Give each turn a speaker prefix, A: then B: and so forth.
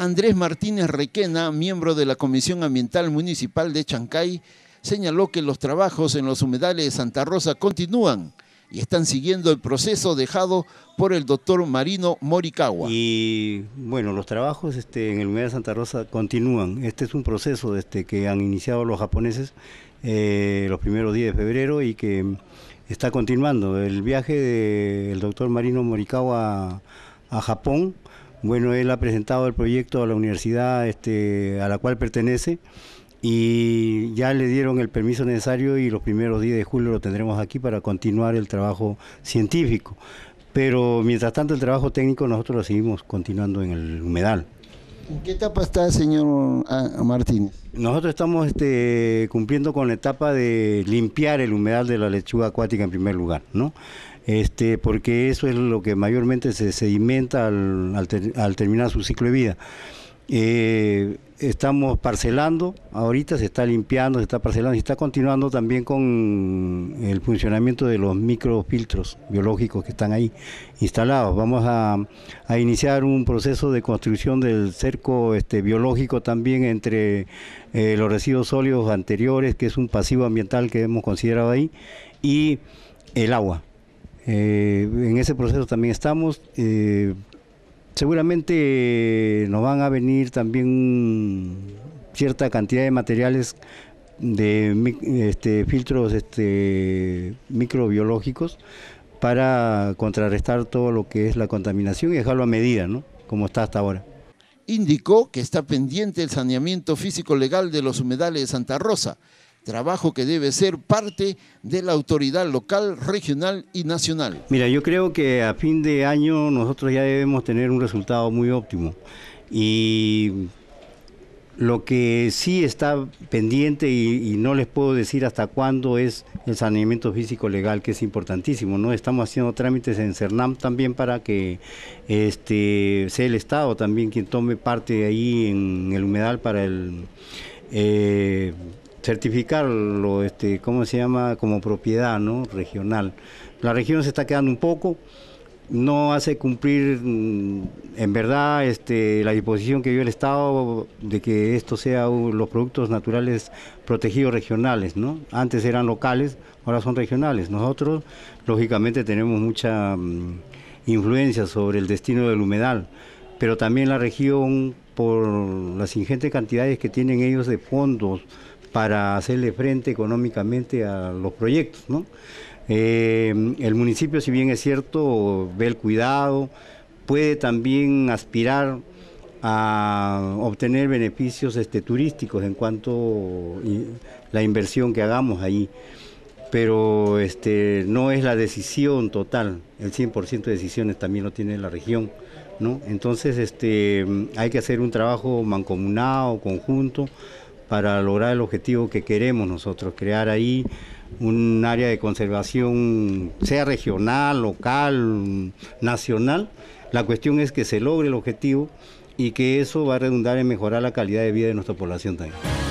A: Andrés Martínez Requena, miembro de la Comisión Ambiental Municipal de Chancay, señaló que los trabajos en los humedales de Santa Rosa continúan y están siguiendo el proceso dejado por el doctor Marino Morikawa.
B: Y bueno, los trabajos este, en el humedal de Santa Rosa continúan. Este es un proceso este, que han iniciado los japoneses eh, los primeros días de febrero y que está continuando. El viaje del doctor Marino Morikawa a Japón bueno, él ha presentado el proyecto a la universidad este, a la cual pertenece y ya le dieron el permiso necesario y los primeros días de julio lo tendremos aquí para continuar el trabajo científico. Pero mientras tanto el trabajo técnico nosotros lo seguimos continuando en el humedal. ¿En qué etapa está, señor ah, Martínez? Nosotros estamos este, cumpliendo con la etapa de limpiar el humedal de la lechuga acuática en primer lugar, este, porque eso es lo que mayormente se sedimenta al terminar su ciclo de vida. Eh, estamos parcelando, ahorita se está limpiando, se está parcelando, se está continuando también con el funcionamiento de los microfiltros biológicos que están ahí instalados. Vamos a, iniciar un proceso de construcción del cerco este, biológico también entre eh, los residuos sólidos anteriores, que es un pasivo ambiental que hemos considerado ahí, y el agua. Eh, en ese proceso también estamos. Seguramente eh, nos van a venir también cierta cantidad de materiales de este, filtros este, microbiológicos para contrarrestar todo lo que es la contaminación y dejarlo a medida,
A: como está hasta ahora. Indicó que está pendiente el saneamiento físico legal de los humedales de Santa Rosa, trabajo que debe ser parte de la autoridad local, regional y nacional.
B: Mira, yo creo que a fin de año nosotros ya debemos tener un resultado muy óptimo y lo que sí está pendiente y, no les puedo decir hasta cuándo es el saneamiento físico legal, que es importantísimo, ¿no? Estamos haciendo trámites en CERNAM también para que este, sea el Estado también quien tome parte ahí en el humedal para el... Eh, certificarlo, este, ¿cómo se llama? Como propiedad, ¿no? Regional. La región se está quedando un poco, no hace cumplir, mm, en verdad, este, la disposición que dio el Estado de que esto sea los productos naturales protegidos regionales, ¿no? Antes eran locales, ahora son regionales. Nosotros, lógicamente, tenemos mucha mm, influencia sobre el destino del humedal, pero también la región, por las ingentes cantidades que tienen ellos de fondos, para hacerle frente económicamente a los proyectos. Eh, el municipio, si bien es cierto, ve el cuidado, puede también aspirar a obtener beneficios este, turísticos en cuanto a la inversión que hagamos ahí. Pero este, no es la decisión total, el 100% de decisiones también lo tiene la región. ¿no? Entonces este, hay que hacer un trabajo mancomunado, conjunto, para lograr el objetivo que queremos nosotros, crear ahí un área de conservación, sea regional, local, nacional. La cuestión es que se logre el objetivo y que eso va a redundar en mejorar la calidad de vida de nuestra población también.